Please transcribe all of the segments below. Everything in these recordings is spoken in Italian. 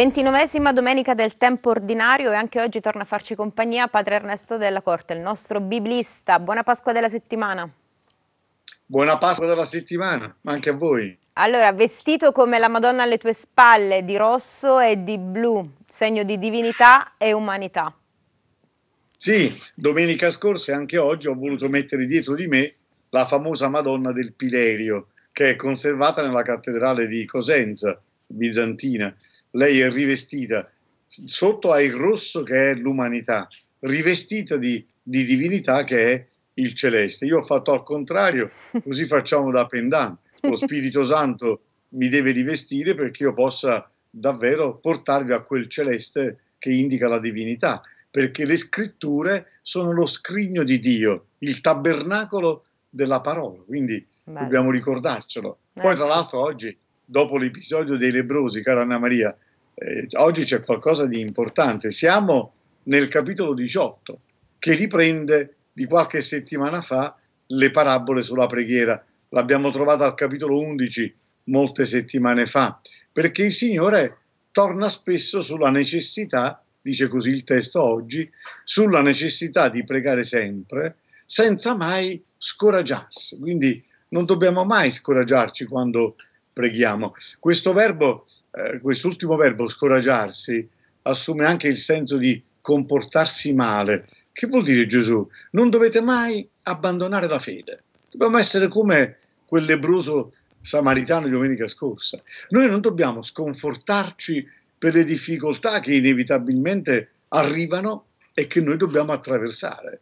29esima domenica del tempo ordinario e anche oggi torna a farci compagnia padre Ernesto della Corte, il nostro biblista. Buona Pasqua della settimana. Buona Pasqua della settimana, anche a voi. Allora, vestito come la Madonna alle tue spalle, di rosso e di blu, segno di divinità e umanità. Sì, domenica scorsa e anche oggi ho voluto mettere dietro di me la famosa Madonna del Pilerio, che è conservata nella cattedrale di Cosenza, bizantina lei è rivestita, sotto ha il rosso che è l'umanità, rivestita di, di divinità che è il celeste. Io ho fatto al contrario, così facciamo da pendant. Lo Spirito Santo mi deve rivestire perché io possa davvero portarvi a quel celeste che indica la divinità, perché le scritture sono lo scrigno di Dio, il tabernacolo della parola, quindi Bello. dobbiamo ricordarcelo. Poi tra l'altro oggi dopo l'episodio dei lebrosi, cara Anna Maria, eh, oggi c'è qualcosa di importante. Siamo nel capitolo 18 che riprende di qualche settimana fa le parabole sulla preghiera. L'abbiamo trovata al capitolo 11 molte settimane fa, perché il Signore torna spesso sulla necessità, dice così il testo oggi, sulla necessità di pregare sempre senza mai scoraggiarsi. Quindi non dobbiamo mai scoraggiarci quando preghiamo. Questo verbo, eh, quest'ultimo verbo, scoraggiarsi, assume anche il senso di comportarsi male. Che vuol dire Gesù? Non dovete mai abbandonare la fede. Dobbiamo essere come quel lebroso samaritano di domenica scorsa. Noi non dobbiamo sconfortarci per le difficoltà che inevitabilmente arrivano e che noi dobbiamo attraversare.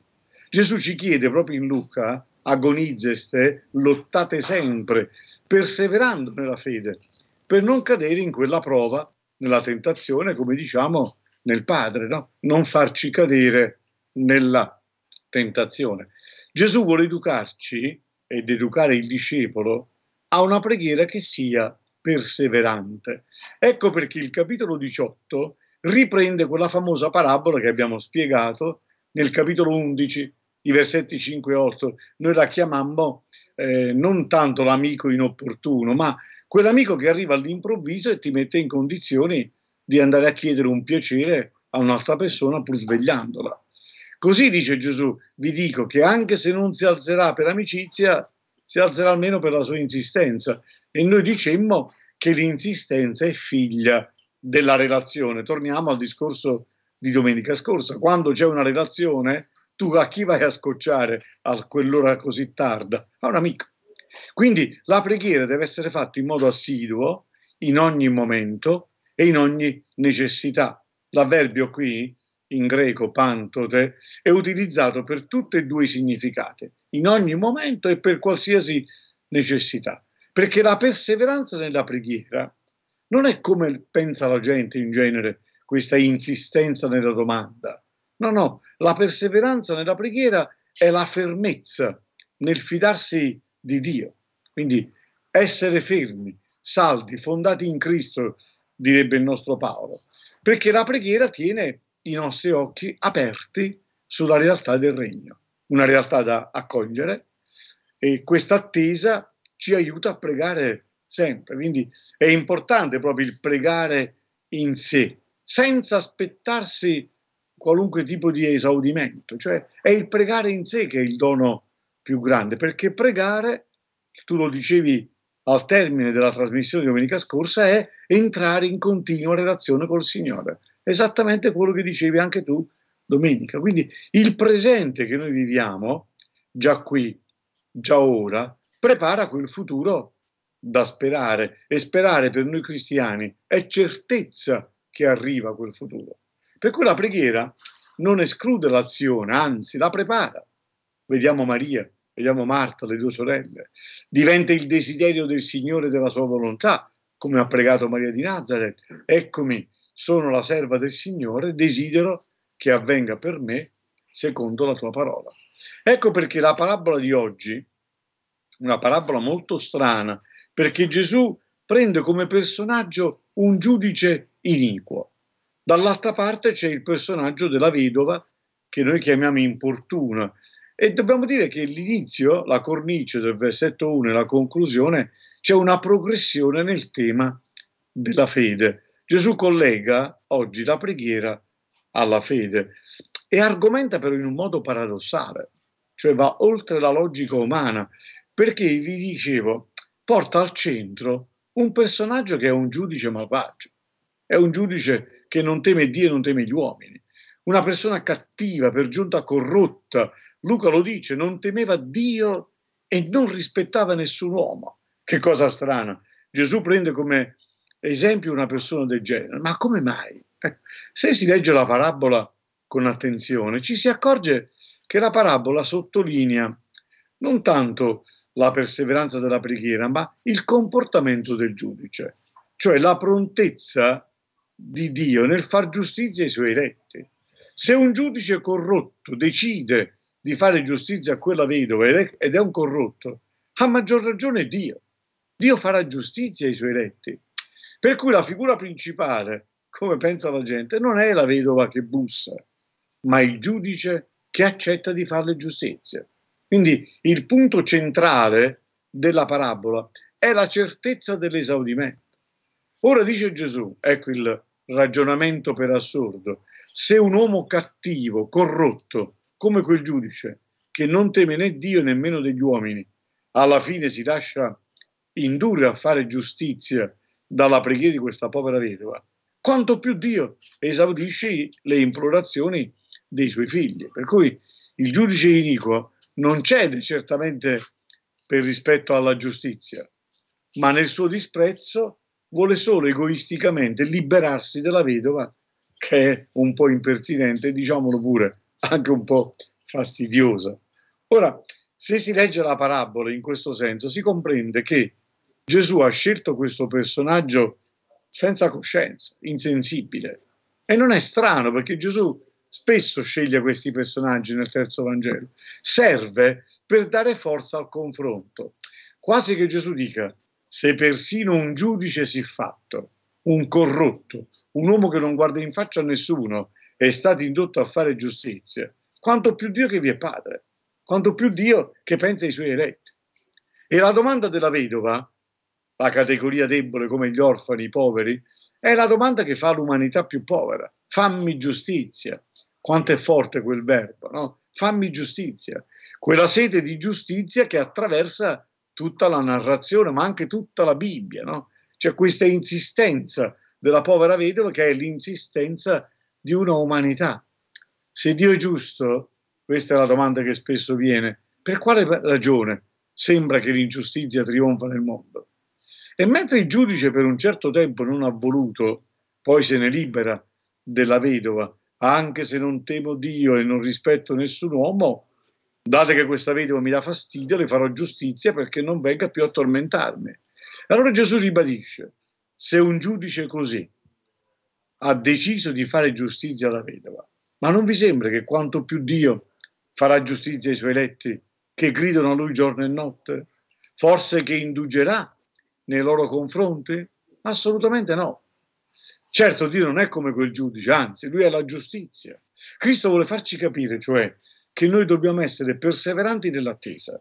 Gesù ci chiede proprio in Luca agonizeste, lottate sempre, perseverando nella fede, per non cadere in quella prova, nella tentazione, come diciamo nel Padre, no? non farci cadere nella tentazione. Gesù vuole educarci ed educare il discepolo a una preghiera che sia perseverante. Ecco perché il capitolo 18 riprende quella famosa parabola che abbiamo spiegato nel capitolo 11 i versetti 5 e 8, noi la chiamammo eh, non tanto l'amico inopportuno, ma quell'amico che arriva all'improvviso e ti mette in condizioni di andare a chiedere un piacere a un'altra persona pur svegliandola. Così dice Gesù, vi dico che anche se non si alzerà per amicizia, si alzerà almeno per la sua insistenza. E noi dicemmo che l'insistenza è figlia della relazione. Torniamo al discorso di domenica scorsa. Quando c'è una relazione, tu a chi vai a scocciare a quell'ora così tarda? A un amico. Quindi la preghiera deve essere fatta in modo assiduo, in ogni momento e in ogni necessità. L'avverbio qui, in greco pantote, è utilizzato per tutti e due i significati, in ogni momento e per qualsiasi necessità. Perché la perseveranza nella preghiera non è come pensa la gente in genere, questa insistenza nella domanda, No, no, la perseveranza nella preghiera è la fermezza nel fidarsi di Dio. Quindi essere fermi, saldi, fondati in Cristo, direbbe il nostro Paolo, perché la preghiera tiene i nostri occhi aperti sulla realtà del regno, una realtà da accogliere e questa attesa ci aiuta a pregare sempre. Quindi è importante proprio il pregare in sé, senza aspettarsi qualunque tipo di esaudimento, cioè è il pregare in sé che è il dono più grande, perché pregare, tu lo dicevi al termine della trasmissione di domenica scorsa, è entrare in continua relazione col Signore, esattamente quello che dicevi anche tu domenica. Quindi il presente che noi viviamo, già qui, già ora, prepara quel futuro da sperare e sperare per noi cristiani è certezza che arriva quel futuro. Per cui la preghiera non esclude l'azione, anzi la prepara. Vediamo Maria, vediamo Marta, le due sorelle. Diventa il desiderio del Signore della sua volontà, come ha pregato Maria di Nazareth. Eccomi, sono la serva del Signore, desidero che avvenga per me secondo la tua parola. Ecco perché la parabola di oggi, una parabola molto strana, perché Gesù prende come personaggio un giudice iniquo. Dall'altra parte c'è il personaggio della vedova che noi chiamiamo importuna. E dobbiamo dire che l'inizio, la cornice del versetto 1 e la conclusione, c'è una progressione nel tema della fede. Gesù collega oggi la preghiera alla fede e argomenta però in un modo paradossale, cioè va oltre la logica umana, perché vi dicevo, porta al centro un personaggio che è un giudice malvagio. È un giudice che non teme Dio e non teme gli uomini. Una persona cattiva, per giunta corrotta. Luca lo dice, non temeva Dio e non rispettava nessun uomo. Che cosa strana. Gesù prende come esempio una persona del genere. Ma come mai? Eh, se si legge la parabola con attenzione, ci si accorge che la parabola sottolinea non tanto la perseveranza della preghiera, ma il comportamento del giudice, cioè la prontezza di Dio nel far giustizia ai suoi eletti. Se un giudice corrotto decide di fare giustizia a quella vedova ed è un corrotto, ha maggior ragione Dio. Dio farà giustizia ai suoi eletti. Per cui la figura principale, come pensa la gente, non è la vedova che bussa, ma il giudice che accetta di farle giustizia. Quindi il punto centrale della parabola è la certezza dell'esaudimento. Ora dice Gesù, ecco il ragionamento per assurdo, se un uomo cattivo, corrotto, come quel giudice, che non teme né Dio nemmeno degli uomini, alla fine si lascia indurre a fare giustizia dalla preghiera di questa povera vedova, quanto più Dio esaudisce le implorazioni dei suoi figli. Per cui il giudice iniquo non cede certamente per rispetto alla giustizia, ma nel suo disprezzo vuole solo egoisticamente liberarsi della vedova, che è un po' impertinente, diciamolo pure, anche un po' fastidiosa. Ora, se si legge la parabola in questo senso, si comprende che Gesù ha scelto questo personaggio senza coscienza, insensibile. E non è strano perché Gesù spesso sceglie questi personaggi nel terzo Vangelo. Serve per dare forza al confronto. Quasi che Gesù dica, se persino un giudice si fatto, un corrotto, un uomo che non guarda in faccia a nessuno, è stato indotto a fare giustizia, quanto più Dio che vi è padre, quanto più Dio che pensa ai suoi eletti. E la domanda della vedova, la categoria debole come gli orfani, i poveri, è la domanda che fa l'umanità più povera. Fammi giustizia. Quanto è forte quel verbo, no? Fammi giustizia. Quella sete di giustizia che attraversa tutta la narrazione, ma anche tutta la Bibbia, no? C'è questa insistenza della povera vedova che è l'insistenza di una umanità. Se Dio è giusto, questa è la domanda che spesso viene, per quale ragione sembra che l'ingiustizia trionfa nel mondo? E mentre il giudice per un certo tempo non ha voluto, poi se ne libera della vedova, anche se non temo Dio e non rispetto nessun uomo, Date che questa vedova mi dà fastidio, le farò giustizia perché non venga più a tormentarmi. Allora Gesù ribadisce, se un giudice così ha deciso di fare giustizia alla vedova, ma non vi sembra che quanto più Dio farà giustizia ai suoi eletti che gridano a lui giorno e notte? Forse che indugerà nei loro confronti? Assolutamente no. Certo Dio non è come quel giudice, anzi lui è la giustizia. Cristo vuole farci capire, cioè, che noi dobbiamo essere perseveranti nell'attesa.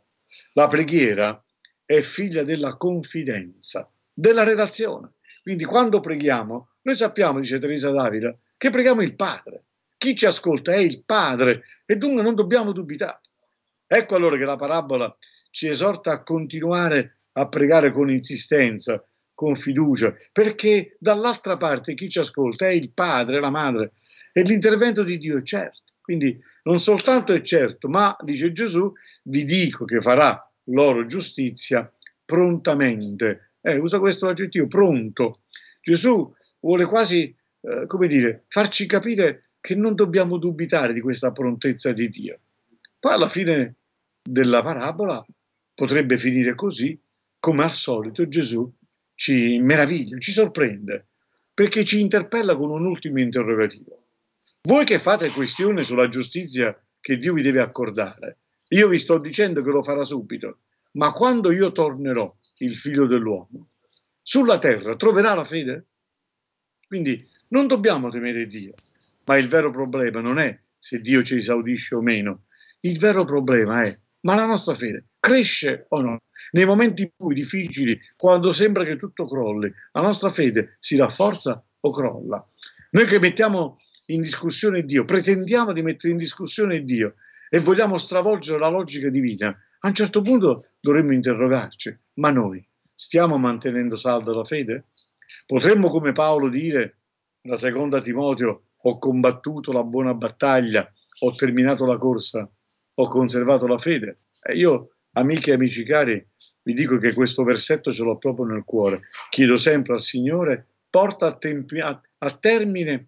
La preghiera è figlia della confidenza, della relazione. Quindi quando preghiamo, noi sappiamo, dice Teresa Davila, che preghiamo il Padre. Chi ci ascolta è il Padre e dunque non dobbiamo dubitare. Ecco allora che la parabola ci esorta a continuare a pregare con insistenza, con fiducia, perché dall'altra parte chi ci ascolta è il Padre, la Madre e l'intervento di Dio è certo. Quindi non soltanto è certo, ma dice Gesù, vi dico che farà loro giustizia prontamente. Eh, usa questo aggettivo, pronto. Gesù vuole quasi, eh, come dire, farci capire che non dobbiamo dubitare di questa prontezza di Dio. Poi alla fine della parabola potrebbe finire così, come al solito Gesù ci meraviglia, ci sorprende, perché ci interpella con un ultimo interrogativo. Voi che fate questione sulla giustizia che Dio vi deve accordare, io vi sto dicendo che lo farà subito, ma quando io tornerò, il figlio dell'uomo, sulla terra troverà la fede? Quindi non dobbiamo temere Dio, ma il vero problema non è se Dio ci esaudisce o meno, il vero problema è ma la nostra fede cresce o no? Nei momenti in difficili, quando sembra che tutto crolli, la nostra fede si rafforza o crolla? Noi che mettiamo in discussione Dio, pretendiamo di mettere in discussione Dio e vogliamo stravolgere la logica divina, a un certo punto dovremmo interrogarci, ma noi stiamo mantenendo salda la fede? Potremmo come Paolo dire, la seconda Timoteo, ho combattuto la buona battaglia, ho terminato la corsa, ho conservato la fede. E io, amiche e amici cari, vi dico che questo versetto ce l'ho proprio nel cuore. Chiedo sempre al Signore, porta a, tempi, a, a termine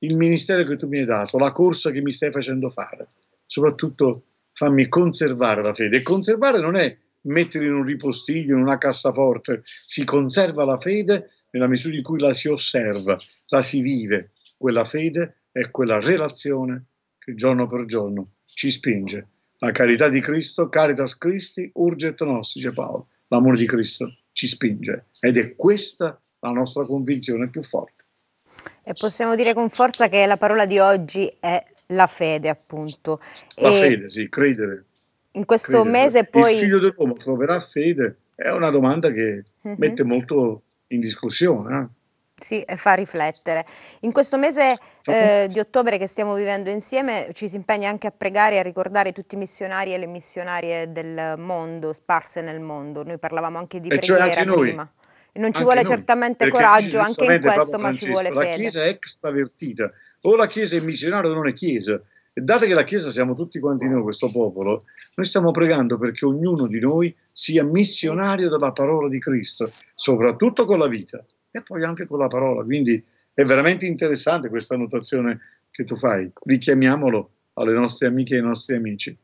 il ministero che tu mi hai dato, la corsa che mi stai facendo fare. Soprattutto fammi conservare la fede. E conservare non è mettere in un ripostiglio, in una cassaforte, si conserva la fede nella misura in cui la si osserva, la si vive. Quella fede è quella relazione che giorno per giorno ci spinge. La carità di Cristo, caritas Christi, urget nos, dice Paolo. L'amore di Cristo ci spinge ed è questa la nostra convinzione più forte. E possiamo dire con forza che la parola di oggi è la fede, appunto. La e fede, sì, credere. In questo credere. mese poi... Il figlio dell'uomo troverà fede? È una domanda che uh-huh. mette molto in discussione. Eh? e fa riflettere. In questo mese eh, di ottobre che stiamo vivendo insieme ci si impegna anche a pregare e a ricordare tutti i missionari e le missionarie del mondo, sparse nel mondo. Noi parlavamo anche di e preghiera cioè anche prima. Noi. Non ci anche vuole noi, certamente coraggio anche in questo, ma ci vuole fede. La Chiesa è extravertita, o la Chiesa è missionaria o non è Chiesa. E dato che la Chiesa siamo tutti quanti noi, questo popolo, noi stiamo pregando perché ognuno di noi sia missionario della parola di Cristo, soprattutto con la vita e poi anche con la parola. Quindi è veramente interessante questa notazione che tu fai. Richiamiamolo alle nostre amiche e ai nostri amici.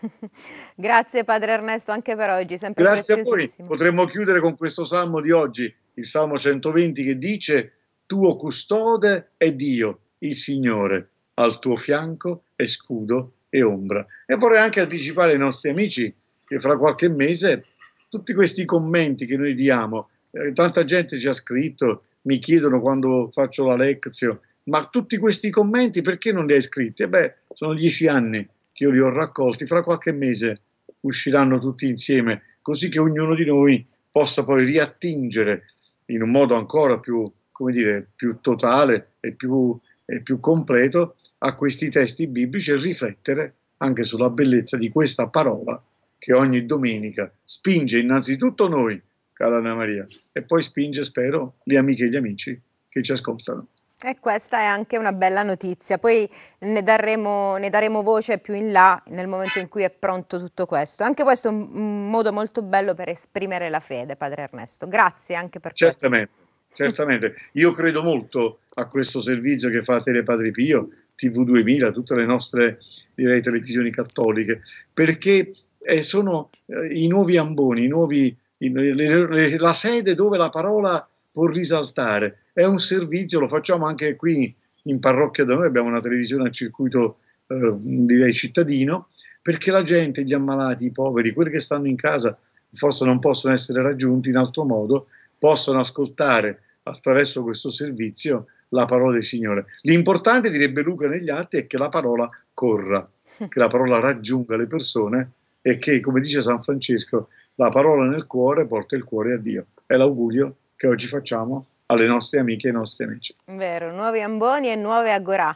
Grazie Padre Ernesto anche per oggi. Sempre Grazie a voi. Potremmo chiudere con questo salmo di oggi, il Salmo 120 che dice tuo custode è Dio, il Signore, al tuo fianco è scudo e ombra. E vorrei anche anticipare ai nostri amici che fra qualche mese tutti questi commenti che noi diamo, eh, tanta gente ci ha scritto, mi chiedono quando faccio la lezione, ma tutti questi commenti perché non li hai scritti? E beh, sono dieci anni che io li ho raccolti, fra qualche mese usciranno tutti insieme, così che ognuno di noi possa poi riattingere in un modo ancora più, come dire, più totale e più, e più completo a questi testi biblici e riflettere anche sulla bellezza di questa parola che ogni domenica spinge innanzitutto noi, cara Anna Maria, e poi spinge, spero, le amiche e gli amici che ci ascoltano. E questa è anche una bella notizia, poi ne daremo, ne daremo, voce più in là nel momento in cui è pronto tutto questo. Anche questo è un modo molto bello per esprimere la fede, padre Ernesto. Grazie anche per certamente, questo. Certamente, io credo molto a questo servizio che fa Tele Padre Pio, TV2000, tutte le nostre direi, televisioni cattoliche, perché eh, sono eh, i nuovi amboni, i nuovi, i, le, le, la sede dove la parola può risaltare. È un servizio, lo facciamo anche qui in parrocchia da noi, abbiamo una televisione a circuito eh, direi cittadino, perché la gente, gli ammalati, i poveri, quelli che stanno in casa, forse non possono essere raggiunti in altro modo, possono ascoltare attraverso questo servizio la parola del Signore. L'importante, direbbe Luca negli atti, è che la parola corra, che la parola raggiunga le persone e che, come dice San Francesco, la parola nel cuore porta il cuore a Dio. È l'augurio che oggi facciamo alle nostre amiche e ai nostri amici. Vero, nuovi amboni e nuove agorà.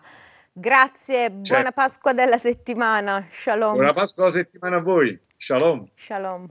Grazie, cioè, buona Pasqua della settimana. Shalom. Buona Pasqua della settimana a voi. Shalom. Shalom.